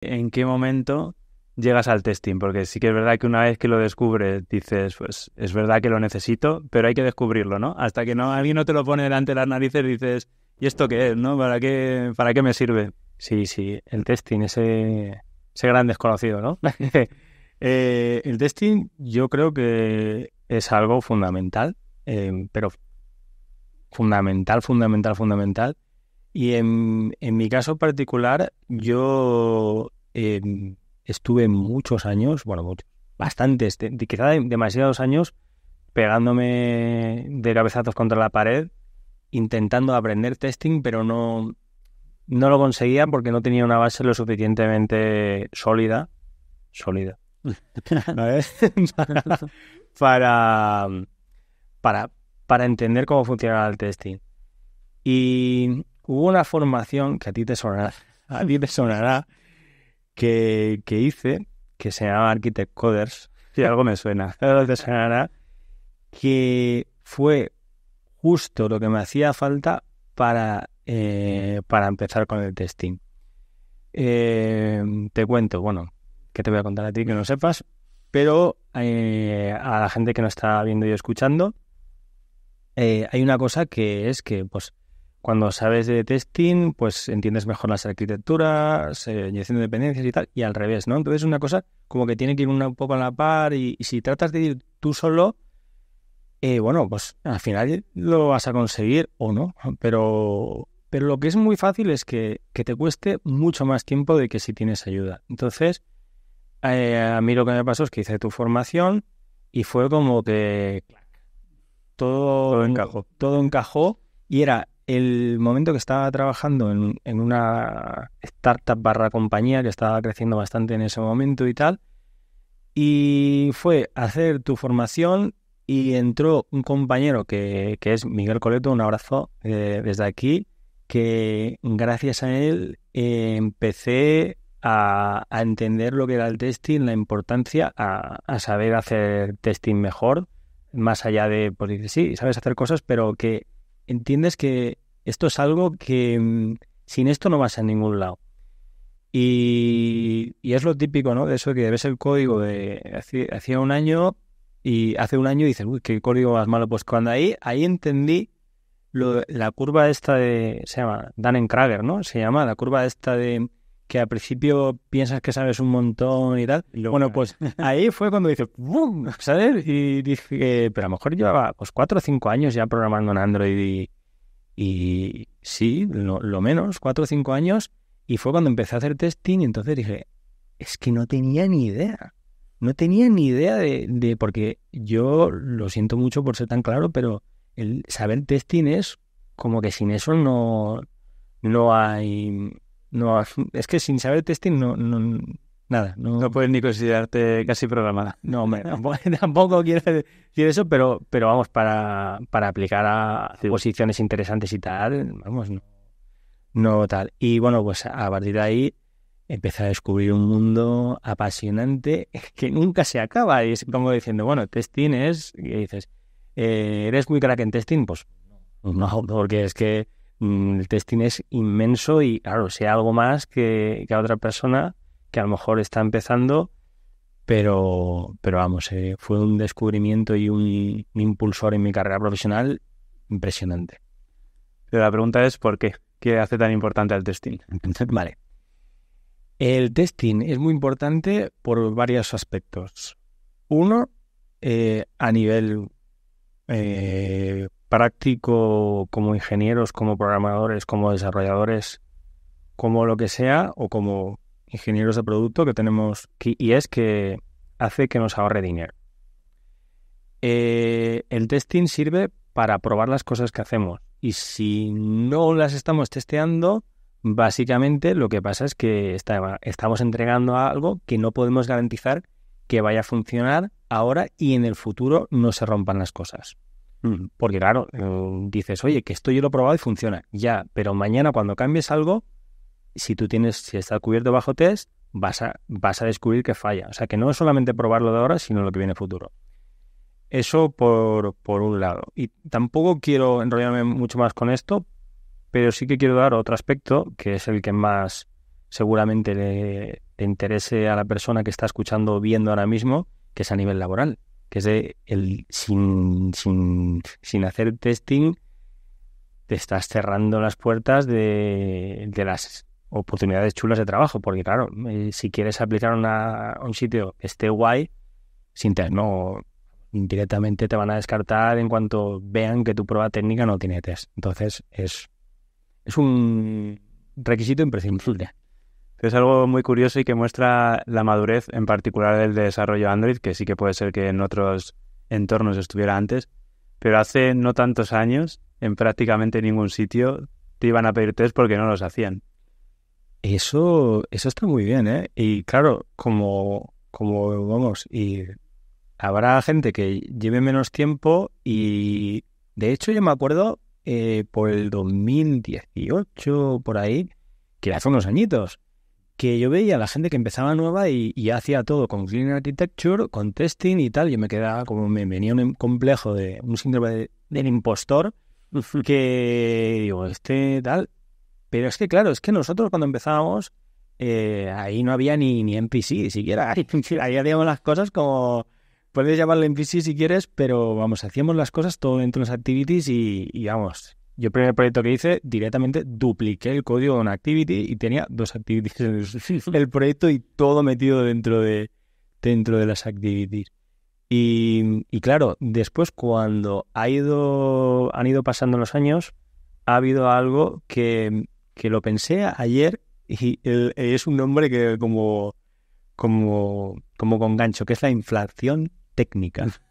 en qué momento llegas al testing, porque sí que es verdad que una vez que lo descubres dices, pues es verdad que lo necesito, pero hay que descubrirlo, ¿no? Hasta que no alguien no te lo pone delante de las narices dices, ¿y esto qué es, no? ¿Para qué para qué me sirve? Sí, sí, el testing ese ese gran desconocido, ¿no? Eh, el testing yo creo que es algo fundamental, eh, pero fundamental, fundamental, fundamental y en, mi caso particular, yo em, estuve muchos años, bueno, bastantes, quizá demasiados años, pegándome de cabezazos contra la pared, intentando aprender testing, pero no, no lo conseguía porque no tenía una base lo suficientemente sólida. Sólida. para, para, para entender cómo funcionaba el testing. Y hubo una formación que a ti te sonará, a ti te sonará que, hice, que se llamaba Architect Coders, si algo me suena, algo te sonará, que fue justo lo que me hacía falta para, eh, para empezar con el testing. Eh, te cuento, bueno, que te voy a contar a ti que no sepas, pero eh, a la gente que nos está viendo y escuchando, hay una cosa que es que, pues, cuando sabes de testing, pues entiendes mejor las arquitecturas, eh, dependencias y tal, y al revés, ¿no? Entonces es una cosa como que tiene que ir un poco a la par y, si tratas de ir tú solo, eh, bueno, pues al final lo vas a conseguir o no, pero, pero lo que es muy fácil es que, te cueste mucho más tiempo de que si tienes ayuda. Entonces, eh, a mí lo que me pasó es que hice tu formación y fue como que todo encajó. Todo encajó y era el momento que estaba trabajando en, una startup barra compañía que estaba creciendo bastante en ese momento y tal, y fue hacer tu formación y entró un compañero que, es Miguel Coleto, un abrazo eh, desde aquí, que gracias a él eh, empecé a, entender lo que era el testing, la importancia, a, a saber hacer testing mejor, más allá de, pues dices, sí, sabes hacer cosas, pero que entiendes que esto es algo que mm, sin esto no vas a ningún lado. Y, y es lo típico, ¿no? De eso que ves el código de hacía un año y hace un año dices, uy, qué código más malo. Pues cuando ahí, ahí entendí la curva esta de, se llama, Dan krager ¿no? Se llama la curva esta de que al principio piensas que sabes un montón y tal. bueno, eh. pues ahí fue cuando dices, ¡bum! ¿Sabes? Y dije, pero a lo mejor llevaba pues, cuatro o cinco años ya programando en Android y, y sí, lo, menos, cuatro o cinco años. Y fue cuando empecé a hacer testing y entonces dije, es que no tenía ni idea. No tenía ni idea de, de porque yo lo siento mucho por ser tan claro, pero el saber testing es como que sin eso no, no hay no, es que sin saber testing no, nada. No, puedes ni considerarte casi programada. No, tampoco, quiero decir eso, pero, pero vamos, para, aplicar a posiciones interesantes y tal, vamos, no, no tal. Y bueno, pues a partir de ahí empecé a descubrir un mundo apasionante que nunca se acaba. Y pongo diciendo, bueno, testing es, y dices, eh, ¿eres muy crack en testing? Pues no, pues porque es que Mm, el testing es inmenso y claro, sea algo más que, a otra persona que a lo mejor está empezando, pero, pero vamos, eh, fue un descubrimiento y un, impulsor en mi carrera profesional impresionante. Pero la pregunta es, ¿por qué? ¿Qué hace tan importante el testing? vale. El testing es muy importante por varios aspectos. Uno, eh, a nivel eh, práctico como ingenieros, como programadores, como desarrolladores, como lo que sea, o como ingenieros de producto que tenemos, y es que hace que nos ahorre dinero. Eh, el testing sirve para probar las cosas que hacemos y si no las estamos testeando, básicamente lo que pasa es que estamos entregando algo que no podemos garantizar que vaya a funcionar ahora y en el futuro no se rompan las cosas. Mm. Porque claro, eh, dices, oye, que esto yo lo he probado y funciona. Ya, pero mañana cuando cambies algo, si tú tienes, si está cubierto bajo test, vas a, vas a descubrir que falla. O sea, que no es solamente probarlo de ahora, sino lo que viene futuro. Eso por, un lado. Y tampoco quiero enrollarme mucho más con esto, pero sí que quiero dar otro aspecto, que es el que más seguramente le, le interese a la persona que está escuchando viendo ahora mismo, que es a nivel laboral que es el sin, sin, hacer testing, te estás cerrando las puertas de, las oportunidades chulas de trabajo, porque claro, eh, si quieres aplicar a un sitio esté guay, sin test, no Indirectamente te van a descartar en cuanto vean que tu prueba técnica no tiene test. Entonces es, es un requisito imprescindible. Es algo muy curioso y que muestra la madurez, en particular del desarrollo Android, que sí que puede ser que en otros entornos estuviera antes, pero hace no tantos años, en prácticamente ningún sitio, te iban a pedir test porque no los hacían. Eso, eso está muy bien, ¿eh? Y claro, como, como vamos, y habrá gente que lleve menos tiempo y de hecho yo me acuerdo eh, por el 2018, por ahí, que hace unos añitos, que yo veía a la gente que empezaba nueva y, hacía todo con Clean Architecture, con testing y tal. Yo me quedaba como me venía un complejo de un síndrome del impostor que digo, este tal. Pero es que claro, es que nosotros cuando empezábamos, eh, ahí no había ni, ni siquiera. Ahí hacíamos las cosas como, puedes llamarle NPC si quieres, pero vamos, hacíamos las cosas todo dentro de las activities y, y vamos, yo el primer proyecto que hice, directamente dupliqué el código de una activity y tenía dos activities en el, proyecto y todo metido dentro de, dentro de las activities. Y, claro, después cuando ha ido, han ido pasando los años, ha habido algo que, lo pensé ayer y es un nombre que como, como, como con gancho, que es la inflación técnica.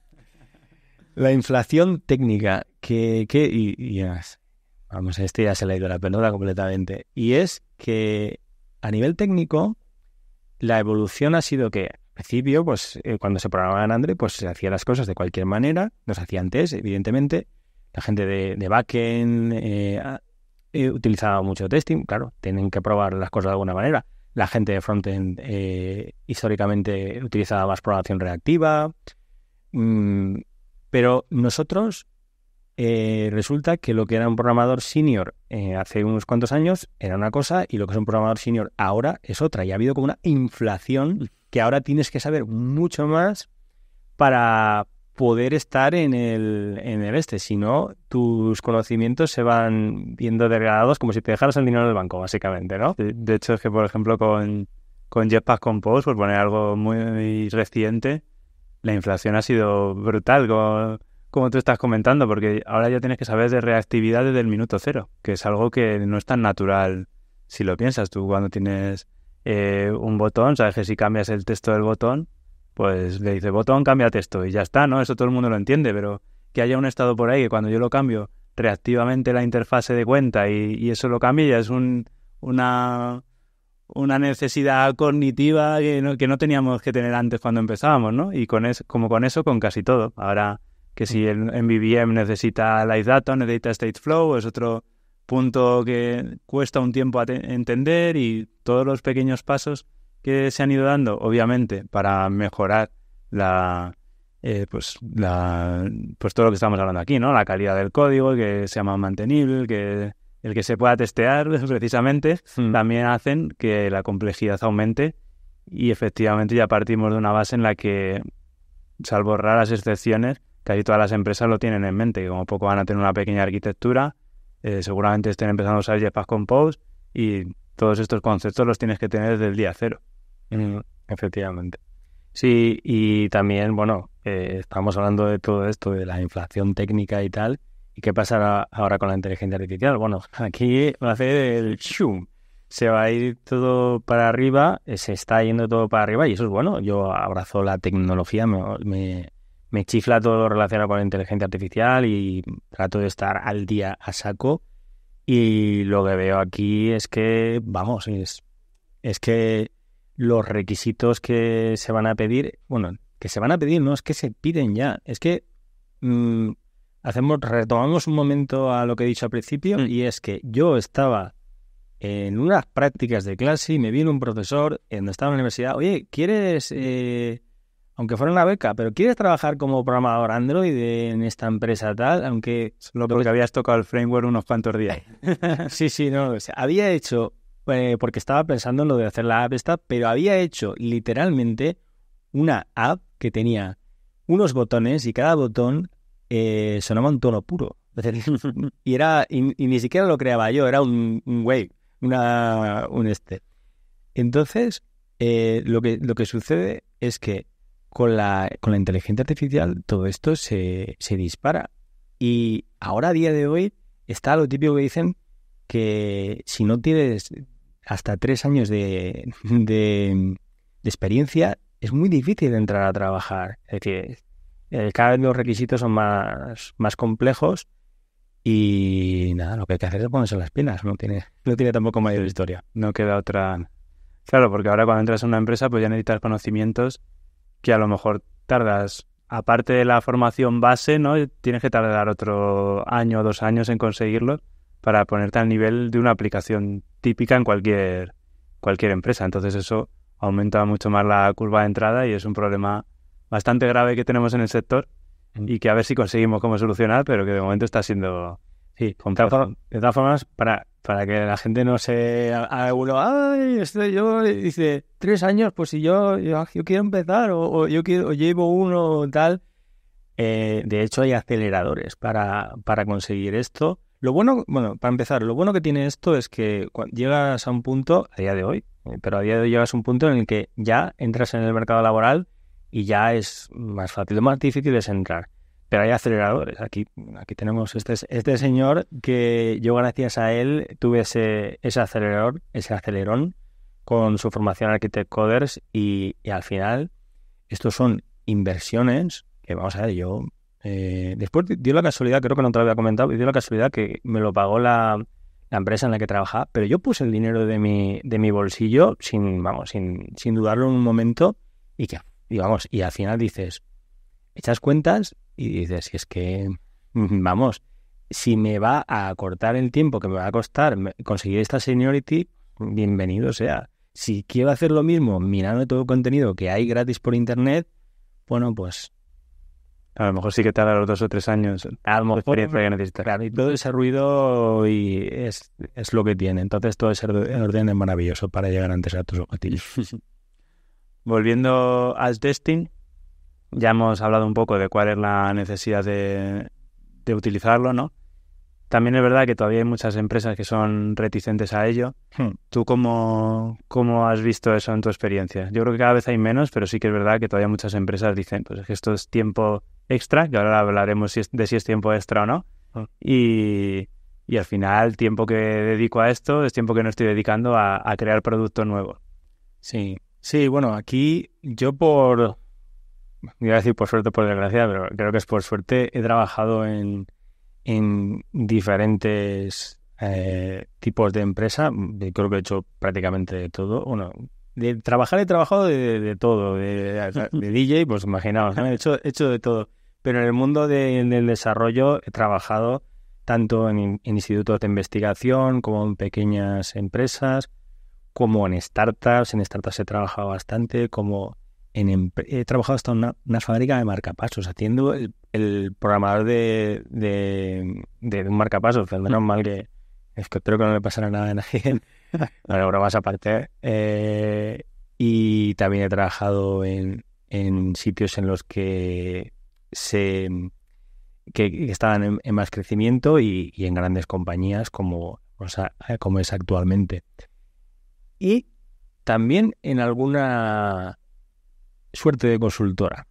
La inflación técnica, que, y, vamos, a este ya se le ha ido la pelota completamente. Y es que a nivel técnico, la evolución ha sido que, al principio, pues eh, cuando se programaba en Android, pues se hacía las cosas de cualquier manera, nos hacía antes evidentemente. La gente de, de backend eh, ah, eh, utilizaba mucho testing, claro, tienen que probar las cosas de alguna manera. La gente de frontend históricamente utilizaba más programación reactiva. Mm, pero nosotros eh, resulta que lo que era un programador senior eh, hace unos cuantos años era una cosa y lo que es un programador senior ahora es otra. Y ha habido como una inflación que ahora tienes que saber mucho más para poder estar en el, en el este. Si no, tus conocimientos se van viendo degradados como si te dejaras el dinero en el banco, básicamente, ¿no? De hecho, es que, por ejemplo, con, con Jetpack Compose, por poner algo muy reciente, la inflación ha sido brutal. Con, como tú estás comentando, porque ahora ya tienes que saber de reactividad desde el minuto cero, que es algo que no es tan natural si lo piensas. Tú cuando tienes eh, un botón, sabes que si cambias el texto del botón, pues le dices botón, cambia texto y ya está, ¿no? Eso todo el mundo lo entiende, pero que haya un estado por ahí que cuando yo lo cambio reactivamente la interfase de cuenta y, eso lo cambia, ya es una, una necesidad cognitiva que no, que no, teníamos que tener antes cuando empezábamos, ¿no? Y con es, como con eso, con casi todo. Ahora que si el MVVM necesita Live Data, necesita flow, es otro punto que cuesta un tiempo entender y todos los pequeños pasos que se han ido dando, obviamente, para mejorar la, eh, pues, la, pues todo lo que estamos hablando aquí, ¿no? La calidad del código, que sea más mantenible, que el que se pueda testear precisamente, mm. también hacen que la complejidad aumente y efectivamente ya partimos de una base en la que, salvo raras excepciones, casi todas las empresas lo tienen en mente, que como poco van a tener una pequeña arquitectura, eh, seguramente estén empezando a usar Jetpack Compose y todos estos conceptos los tienes que tener desde el día cero. Mm, efectivamente. Sí, y también, bueno, eh, estamos hablando de todo esto, de la inflación técnica y tal. ¿Y qué pasará ahora con la inteligencia artificial? Bueno, aquí va a hacer el chum. Se va a ir todo para arriba, eh, se está yendo todo para arriba y eso es bueno. Yo abrazo la tecnología, me me chifla todo lo relacionado con la inteligencia artificial y trato de estar al día a saco. Y lo que veo aquí es que, vamos, es, que los requisitos que se van a pedir, bueno, que se van a pedir, no, es que se piden ya. Es que mm, hacemos, retomamos un momento a lo que he dicho al principio, mm. y es que yo estaba en unas prácticas de clase y me vino un profesor en donde estaba en la universidad, oye, ¿quieres eh, aunque fuera una beca, pero quieres trabajar como programador Android en esta empresa tal, aunque... Lo porque habías tocado el framework unos cuantos días. sí, sí, no. había hecho, eh, porque estaba pensando en lo de hacer la app esta, pero había hecho literalmente una app que tenía unos botones y cada botón eh, sonaba un tono puro. y era y, ni siquiera lo creaba yo, era un, wave, una, un este. Entonces, eh, lo, que, lo que sucede es que con la, con la inteligencia artificial todo esto se, dispara. Y ahora, a día de hoy, está lo típico que dicen que si no tienes hasta tres años de, de, experiencia, es muy difícil entrar a trabajar. Es eh, cada vez los requisitos son más, más complejos y nada, lo que hay que hacer es ponerse las pilas, no tiene, no tiene tampoco mayor historia. No queda otra... Claro, porque ahora cuando entras a una empresa pues ya necesitas conocimientos que a lo mejor tardas, aparte de la formación base, ¿no? Tienes que tardar otro año o dos años en conseguirlo para ponerte al nivel de una aplicación típica en cualquier, cualquier empresa. Entonces eso aumenta mucho más la curva de entrada y es un problema bastante grave que tenemos en el sector mm. y que a ver si conseguimos cómo solucionar, pero que de momento está siendo... Sí, de todas formas, para para que la gente no se uno, ay, este yo, dice, tres años, pues si yo, yo, quiero empezar, o, yo quiero, o llevo uno, tal. Eh, de hecho, hay aceleradores para, para conseguir esto. Lo bueno, bueno, para empezar, lo bueno que tiene esto es que llegas a un punto, a día de hoy, eh, pero a día de hoy llegas a un punto en el que ya entras en el mercado laboral y ya es más fácil, o más difícil es entrar. Pero hay aceleradores. Aquí, aquí tenemos este, este señor que yo gracias a él tuve ese, acelerador, ese acelerón con su formación Architect Coders y, al final estos son inversiones que vamos a ver, yo eh, después dio la casualidad, creo que no te lo había comentado, dio la casualidad que me lo pagó la, empresa en la que trabajaba, pero yo puse el dinero de mi, de mi bolsillo sin, vamos, sin, dudarlo en un momento y que, digamos, y al final dices, echas cuentas y dices, si es que, mm, vamos, si me va a cortar el tiempo que me va a costar conseguir esta seniority, bienvenido sea. Si quiero hacer lo mismo mirando todo el contenido que hay gratis por internet, bueno, pues... A lo mejor sí que tarda los dos o tres años. A Claro, y todo ese ruido y es, es lo que tiene. Entonces todo ese orden es maravilloso para llegar antes a tus objetivos. Volviendo al testing, ya hemos hablado un poco de cuál es la necesidad de, utilizarlo, ¿no? También es verdad que todavía hay muchas empresas que son reticentes a ello. Hmm. ¿Tú cómo, cómo, has visto eso en tu experiencia? Yo creo que cada vez hay menos, pero sí que es verdad que todavía muchas empresas dicen, pues es que esto es tiempo extra, que ahora hablaremos de si es tiempo extra o no. Hmm. Y, y, al final, tiempo que dedico a esto es tiempo que no estoy dedicando a, a crear producto nuevo. Sí, sí, bueno, aquí yo por iba a decir por suerte, por desgracia, pero creo que es por suerte, he trabajado en, en diferentes eh, tipos de empresa. Mm, creo que he hecho prácticamente de todo. Bueno, de trabajar he trabajado de, todo, de, DJ, pues imaginaos, he, hecho, hecho de todo. Pero en el mundo del desarrollo he trabajado tanto en, institutos de investigación como en pequeñas empresas, como en startups. En startups he trabajado bastante, como he trabajado hasta una, una fábrica de marcapasos, haciendo el, programador de, de, un marcapasos, pero menos mm. mal que espero que no me pasara nada a nadie. Ahora vas aparte. Eh, y también he trabajado en, sitios en los que se que, estaban en, más crecimiento y, en grandes compañías como, como es actualmente. Y también en alguna suerte de consultora.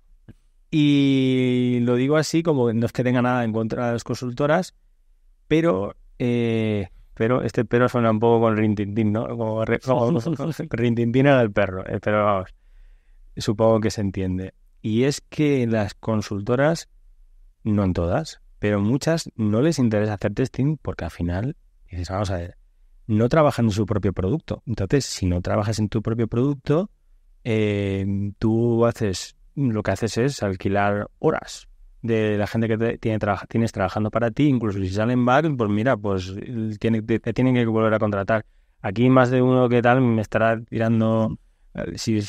Y lo digo así, como no es que tenga nada en contra de las consultoras, pero, eh, pero este pero suena un poco con Rintintín, ¿no? Como, Rintintín era el perro, eh, pero vamos, supongo que se entiende. Y es que las consultoras, no en todas, pero muchas no les interesa hacer testing porque al final, dices, vamos a ver, no trabajan en su propio producto. Entonces, si no trabajas en tu propio producto, tú haces, lo que haces es alquilar horas de la gente que tiene, tienes trabajando para ti, incluso si salen mal, pues mira, pues te, tienen que volver a contratar. Aquí más de uno que tal me estará tirando, eh, si,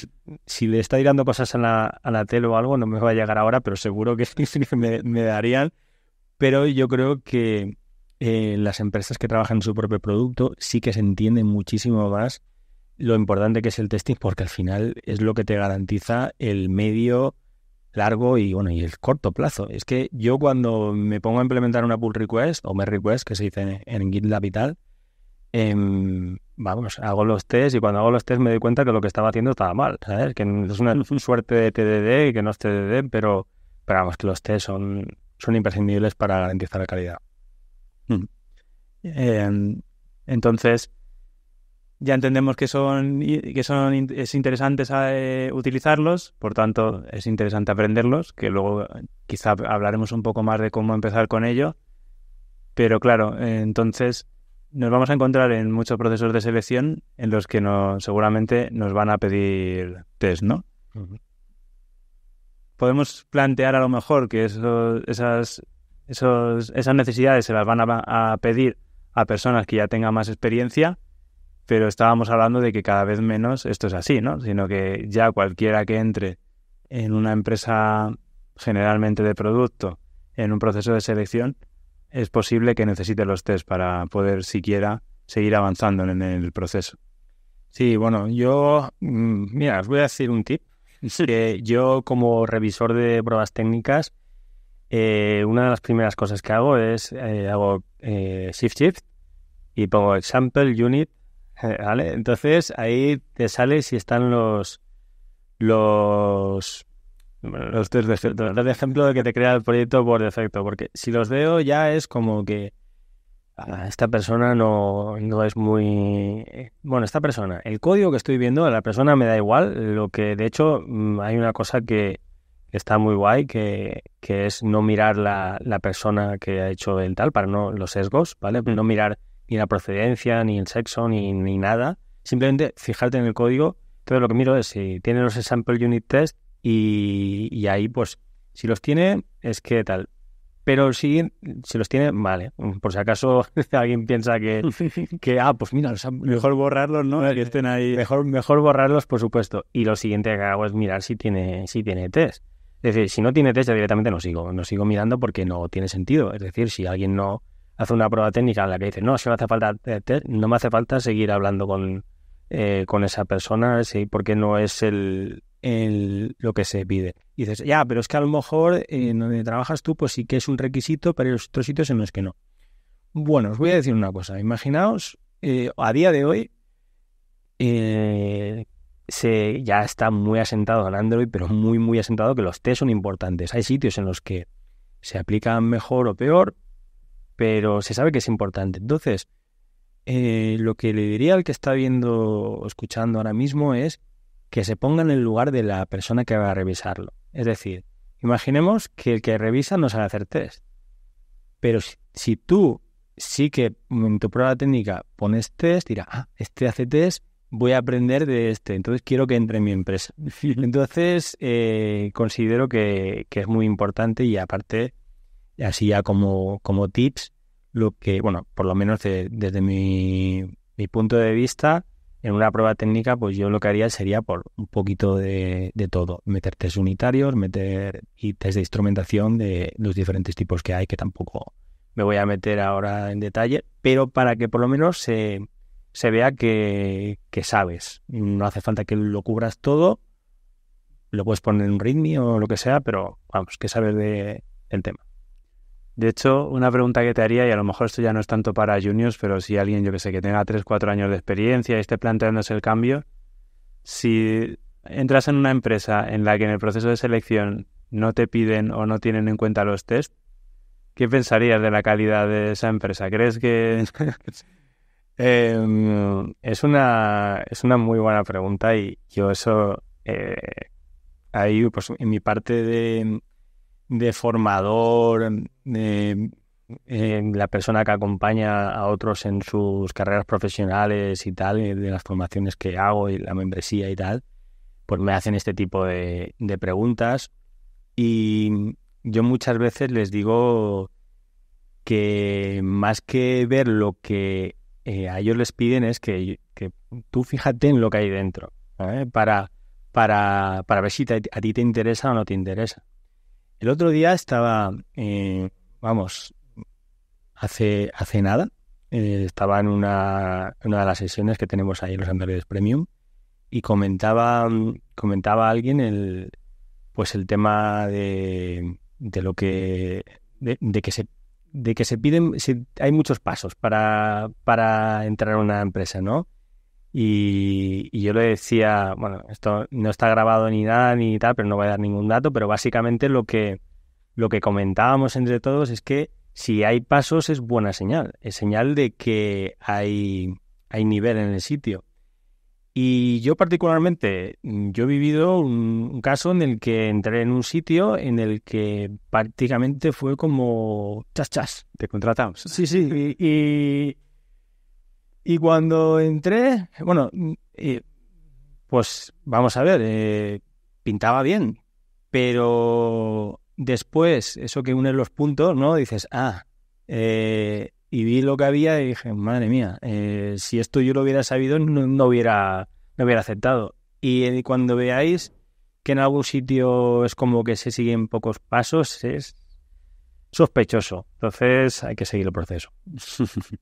si le está tirando cosas a la, a la tele o algo, no me va a llegar ahora, pero seguro que me, me darían. Pero yo creo que eh, las empresas que trabajan en su propio producto sí que se entienden muchísimo más lo importante que es el testing porque al final es lo que te garantiza el medio largo y bueno y el corto plazo. Es que yo cuando me pongo a implementar una pull request o merge request que se dice en, GitLab y tal, em, vamos, hago los tests y cuando hago los tests me doy cuenta que lo que estaba haciendo estaba mal, ¿sabes? Que es una suerte de TDD y que no es TDD, pero, pero vamos, que los tests son, son imprescindibles para garantizar la calidad. Em, entonces, ya entendemos que son, que son es interesante eh, utilizarlos, por tanto es interesante aprenderlos, que luego eh, quizá hablaremos un poco más de cómo empezar con ello. Pero claro, eh, entonces nos vamos a encontrar en muchos procesos de selección en los que seguramente nos van a pedir test, ¿no? Podemos plantear a lo mejor que eso, esas, esos, esas necesidades se las van a pedir a personas que ya tengan más experiencia pero estábamos hablando de que cada vez menos esto es así, ¿no? Sino que ya cualquiera que entre en una empresa generalmente de producto, en un proceso de selección, es posible que necesite los test para poder siquiera seguir avanzando en el proceso. Sí, bueno, yo, mm, mira, os voy a decir un tip. yo como revisor de pruebas técnicas, eh, una de las primeras cosas que hago es, eh, hago eh, shift shift y pongo example unit eh, ¿Vale? Entonces ahí te sale si están los los los de ejemplo de que te crea el proyecto por defecto, porque si los veo ya es como que ah, esta persona no, no es muy... Eh, bueno, esta persona, el código que estoy viendo a la persona me da igual, lo que de hecho mm, hay una cosa que está muy guay, que, que es no mirar la, la persona que ha hecho el tal, para no los sesgos, ¿vale? No mirar ni la procedencia, ni el sexo, ni, ni nada. Simplemente fijarte en el código. todo lo que miro es si tiene los sample unit test y, y, ahí pues si los tiene es que tal. Pero si, los tiene, vale. Por si acaso alguien piensa que, que ah, pues mira, mejor borrarlos, ¿no? Que estén ahí. Mejor, mejor borrarlos, por supuesto. Y lo siguiente que hago es mirar si tiene, si tiene test. Es decir, si no tiene test, ya directamente no sigo. No sigo mirando porque no tiene sentido. Es decir, si alguien no, hace una prueba técnica en la que dice, no, si no hace falta, no me hace falta seguir hablando con, eh, esa persona, porque no es el, lo que se pide. Y dices, ya, pero es que a lo mejor eh, en donde trabajas tú, pues sí que es un requisito, pero hay otros sitios en los que no. Bueno, os voy a decir una cosa. Imaginaos, eh, a día de hoy, se, ya está muy asentado el Android, pero muy, muy asentado que los test son importantes. Hay sitios en los que se aplican mejor o peor, pero se sabe que es importante. Entonces, eh, lo que le diría al que está viendo o escuchando ahora mismo es que se ponga en el lugar de la persona que va a revisarlo. Es decir, imaginemos que el que revisa no sabe hacer test, pero si, tú sí que en tu prueba técnica pones test, dirá, ah, este hace test, voy a aprender de este, entonces quiero que entre en mi empresa. Entonces, eh, considero que, que, es muy importante y aparte Así ya como, tips, lo que, bueno, por lo menos desde mi, punto de vista, en una prueba técnica, pues yo lo que haría sería por un poquito de, de todo, meter test unitarios, meter y test de instrumentación de los diferentes tipos que hay, que tampoco me voy a meter ahora en detalle, pero para que por lo menos se, se vea que, que, sabes. No hace falta que lo cubras todo, lo puedes poner en un ritmo o lo que sea, pero vamos, que sabes de, del tema. De hecho, una pregunta que te haría, y a lo mejor esto ya no es tanto para juniors, pero si alguien, yo que sé, que tenga 3, 4 años de experiencia y esté planteándose el cambio, si entras en una empresa en la que en el proceso de selección no te piden o no tienen en cuenta los test, ¿qué pensarías de la calidad de esa empresa? ¿Crees que...? Em, es, una, es una muy buena pregunta y yo eso... Eh, ahí, pues en mi parte de, de formador, eh, la persona que acompaña a otros en sus carreras profesionales y tal, de las formaciones que hago y la membresía y tal, pues me hacen este tipo de, preguntas. Y yo muchas veces les digo que más que ver lo que eh, a ellos les piden es que, tú fíjate en lo que hay dentro, para, para, para ver si a ti te interesa o no te interesa. El otro día estaba, eh, vamos, hace, hace nada, eh, estaba en una, de las sesiones que tenemos ahí en los Androides Premium y comentaba, comentaba alguien el, pues el tema de, de lo que, de, que se de que se piden, hay muchos pasos para, para entrar a una empresa, ¿no? Y, yo le decía, bueno, esto no está grabado ni nada ni tal, pero no voy a dar ningún dato, pero básicamente lo que, lo que comentábamos entre todos es que si hay pasos es buena señal, es señal de que hay, hay nivel en el sitio. Y yo particularmente, mm, yo he vivido un, caso en el que entré en un sitio en el que prácticamente fue como chas chas. Te contratamos. Sí, sí, y y cuando entré, bueno, pues vamos a ver, eh, pintaba bien, pero después, eso que unes los puntos, ¿no? Dices, ah, eh, y vi lo que había y dije, madre mía, eh, si esto yo lo hubiera sabido, no, no hubiera, no hubiera aceptado. Y cuando veáis que en algún sitio es como que se siguen pocos pasos, es sospechoso. Entonces hay que seguir el proceso.